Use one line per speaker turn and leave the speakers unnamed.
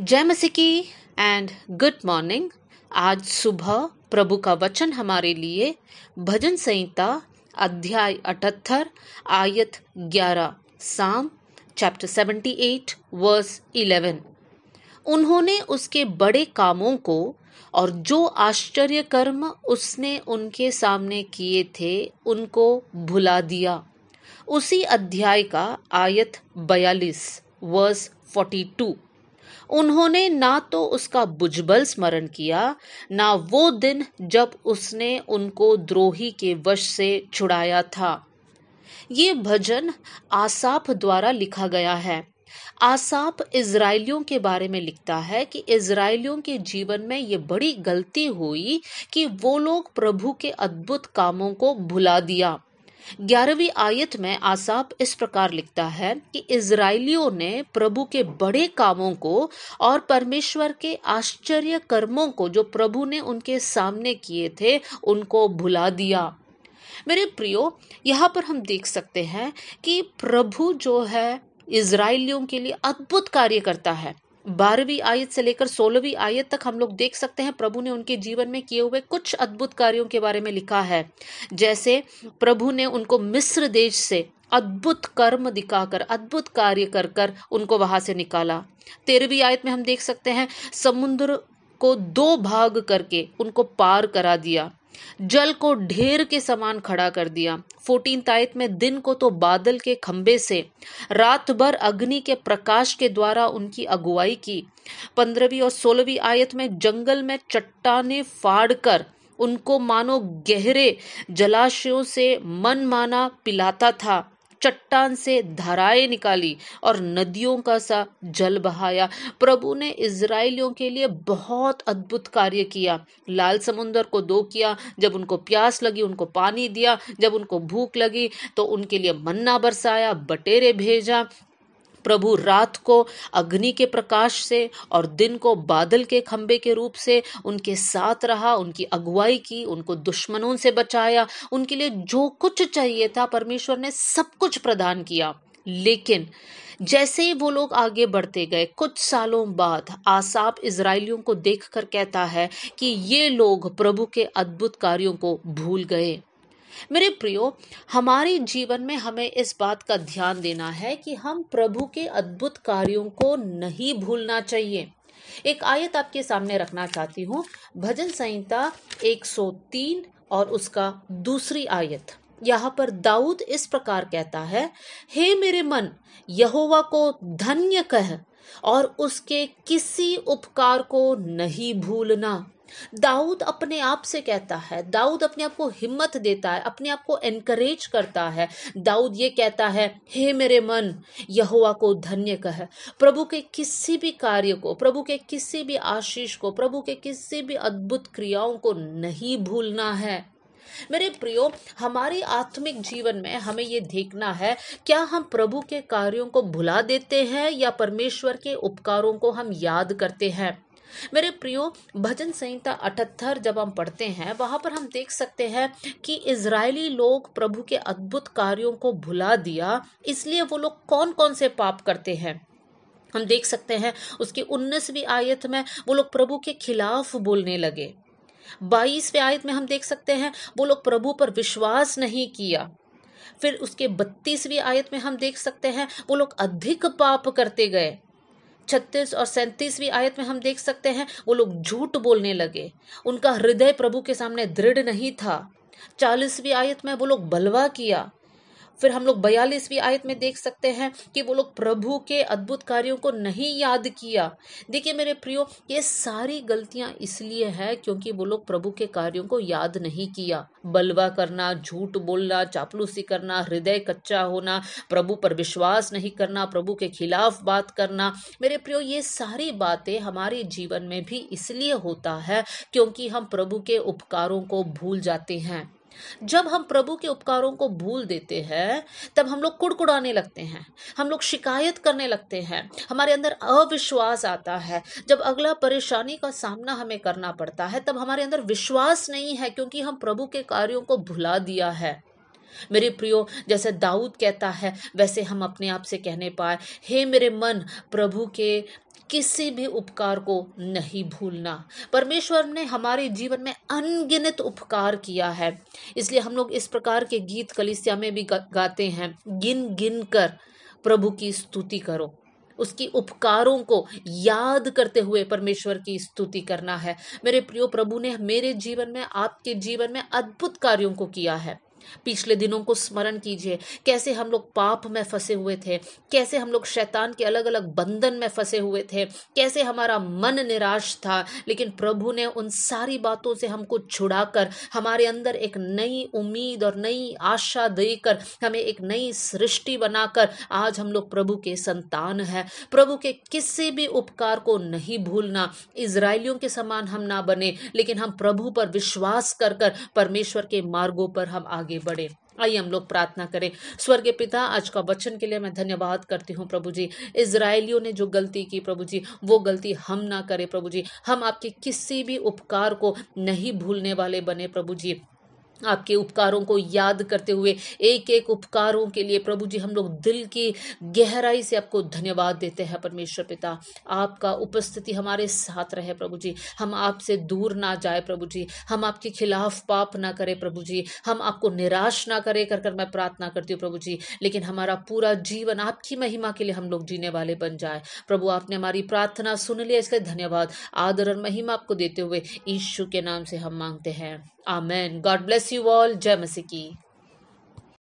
जय मसी की and good morning आज सुबह प्रभु का वचन हमारे लिए भजन संहिता अध्याय अठहत्तर आयत ग्यारह psalm chapter seventy eight verse eleven उन्होंने उसके बड़े कामों को और जो आश्चर्य कर्म उसने उनके सामने किए थे उनको भुला दिया उसी अध्याय का आयत बयालीस वर्स टू उन्होंने ना तो उसका बुजबल स्मरण किया ना वो दिन जब उसने उनको द्रोही के वश से छुड़ाया था ये भजन आसाफ द्वारा लिखा गया है आसाफ इसराइलियों के बारे में लिखता है कि इसराइलियों के जीवन में ये बड़ी गलती हुई कि वो लोग प्रभु के अद्भुत कामों को भुला दिया ग्यारहवीं आयत में आसाप इस प्रकार लिखता है कि इसराइलियों ने प्रभु के बड़े कामों को और परमेश्वर के आश्चर्य कर्मों को जो प्रभु ने उनके सामने किए थे उनको भुला दिया मेरे प्रियो यहाँ पर हम देख सकते हैं कि प्रभु जो है इसराइलियों के लिए अद्भुत कार्य करता है बारहवीं आयत से लेकर सोलहवीं आयत तक हम लोग देख सकते हैं प्रभु ने उनके जीवन में किए हुए कुछ अद्भुत कार्यों के बारे में लिखा है जैसे प्रभु ने उनको मिस्र देश से अद्भुत कर्म दिखाकर अद्भुत कार्य कर कर उनको वहां से निकाला तेरहवीं आयत में हम देख सकते हैं समुद्र को दो भाग करके उनको पार करा दिया जल को ढेर के समान खड़ा कर दिया फोर्टीन तायत में दिन को तो बादल के खंबे से रात भर अग्नि के प्रकाश के द्वारा उनकी अगुवाई की पंद्रहवीं और सोलहवीं आयत में जंगल में चट्टाने फाड़ कर उनको मानो गहरे जलाशयों से मन माना पिलाता था चट्टान से धाराएं निकाली और नदियों का सा जल बहाया प्रभु ने इसराइलियों के लिए बहुत अद्भुत कार्य किया लाल समुंदर को दो किया जब उनको प्यास लगी उनको पानी दिया जब उनको भूख लगी तो उनके लिए मन्ना बरसाया बटेरे भेजा प्रभु रात को अग्नि के प्रकाश से और दिन को बादल के खंबे के रूप से उनके साथ रहा उनकी अगुवाई की उनको दुश्मनों से बचाया उनके लिए जो कुछ चाहिए था परमेश्वर ने सब कुछ प्रदान किया लेकिन जैसे ही वो लोग आगे बढ़ते गए कुछ सालों बाद आसाप इसराइलियों को देखकर कहता है कि ये लोग प्रभु के अद्भुत कार्यों को भूल गए मेरे प्रियो हमारे जीवन में हमें इस बात का ध्यान देना है कि हम प्रभु के अद्भुत कार्यों को नहीं भूलना चाहिए एक आयत आपके सामने रखना चाहती हूँ भजन संहिता 103 और उसका दूसरी आयत यहाँ पर दाऊद इस प्रकार कहता है हे मेरे मन यहोवा को धन्य कह और उसके किसी उपकार को नहीं भूलना दाऊद अपने आप से कहता है दाऊद अपने आप को हिम्मत देता है अपने आप को एनकरेज करता है दाऊद ये कहता है हे मेरे मन यहुआ को धन्य कह प्रभु के किसी भी कार्य को प्रभु के किसी भी आशीष को प्रभु के किसी भी अद्भुत क्रियाओं को नहीं भूलना है मेरे प्रियो हमारे आत्मिक जीवन में हमें ये देखना है क्या हम प्रभु के कार्यों को भुला देते हैं या परमेश्वर के उपकारों को हम याद करते हैं मेरे प्रियो भजन संहिता अठहत्तर जब हम पढ़ते हैं वहां पर हम देख सकते हैं कि इसराइली लोग प्रभु के अद्भुत कार्यों को भुला दिया इसलिए वो लोग कौन कौन से पाप करते हैं हम देख सकते हैं उसकी उन्नीसवीं आयत में वो लोग प्रभु के खिलाफ बोलने लगे बाईसवें आयत में हम देख सकते हैं वो लोग प्रभु पर विश्वास नहीं किया फिर उसके बत्तीसवीं आयत में हम देख सकते हैं वो लोग अधिक पाप करते गए छत्तीस और सैंतीसवीं आयत में हम देख सकते हैं वो लोग झूठ बोलने लगे उनका हृदय प्रभु के सामने दृढ़ नहीं था चालीसवीं आयत में वो लोग बलवा किया फिर हम लोग बयालीसवीं आयत में देख सकते हैं कि वो लोग प्रभु के अद्भुत कार्यों को नहीं याद किया देखिए मेरे प्रियो ये सारी गलतियां इसलिए है क्योंकि वो लोग प्रभु के कार्यों को याद नहीं किया बलवा करना झूठ बोलना चापलूसी करना हृदय कच्चा होना प्रभु पर विश्वास नहीं करना प्रभु के खिलाफ बात करना मेरे प्रियो ये सारी बातें हमारे जीवन में भी इसलिए होता है क्योंकि हम प्रभु के उपकारों को भूल जाते हैं जब हम प्रभु के उपकारों को भूल देते हैं तब हम लोग कुड़कुड़ाने लगते हैं हम लोग शिकायत करने लगते हैं हमारे अंदर अविश्वास आता है जब अगला परेशानी का सामना हमें करना पड़ता है तब हमारे अंदर विश्वास नहीं है क्योंकि हम प्रभु के कार्यों को भुला दिया है मेरे प्रियो जैसे दाऊद कहता है वैसे हम अपने आप से कहने पाए हे मेरे मन प्रभु के किसी भी उपकार को नहीं भूलना परमेश्वर ने हमारे जीवन में अनगिनत उपकार किया है इसलिए हम लोग इस प्रकार के गीत कलिसिया में भी गाते हैं गिन गिन कर प्रभु की स्तुति करो उसकी उपकारों को याद करते हुए परमेश्वर की स्तुति करना है मेरे प्रियो प्रभु ने मेरे जीवन में आपके जीवन में अद्भुत कार्यों को किया है पिछले दिनों को स्मरण कीजिए कैसे हम लोग पाप में फंसे हुए थे कैसे हम लोग शैतान के अलग अलग बंधन में फंसे हुए थे कैसे हमारा मन निराश था लेकिन प्रभु ने उन सारी बातों से हमको छुड़ाकर हमारे अंदर एक नई उम्मीद और नई आशा देकर हमें एक नई सृष्टि बनाकर आज हम लोग प्रभु के संतान है प्रभु के किसी भी उपकार को नहीं भूलना इसराइलियों के समान हम ना बने लेकिन हम प्रभु पर विश्वास कर कर परमेश्वर के मार्गों पर हम आगे आगे बढ़े आइए हम लोग प्रार्थना करें स्वर्गीय पिता आज का वचन के लिए मैं धन्यवाद करती हूँ प्रभु जी इसराइलियों ने जो गलती की प्रभु जी वो गलती हम ना करें प्रभु जी हम आपके किसी भी उपकार को नहीं भूलने वाले बने प्रभु जी आपके उपकारों को याद करते हुए एक एक उपकारों के लिए प्रभु जी हम लोग दिल की गहराई से आपको धन्यवाद देते हैं परमेश्वर पिता आपका उपस्थिति हमारे साथ रहे प्रभु जी हम आपसे दूर ना जाए प्रभु जी हम आपके खिलाफ पाप ना करें प्रभु जी हम आपको निराश ना करें कर कर मैं प्रार्थना करती हूँ प्रभु जी लेकिन हमारा पूरा जीवन आपकी महिमा के लिए हम लोग जीने वाले बन जाए प्रभु आपने हमारी प्रार्थना सुन लिया इसलिए धन्यवाद आदर और महिमा आपको देते हुए ईश्व के नाम से हम मांगते हैं Amen. God bless you all. Jai Masiki.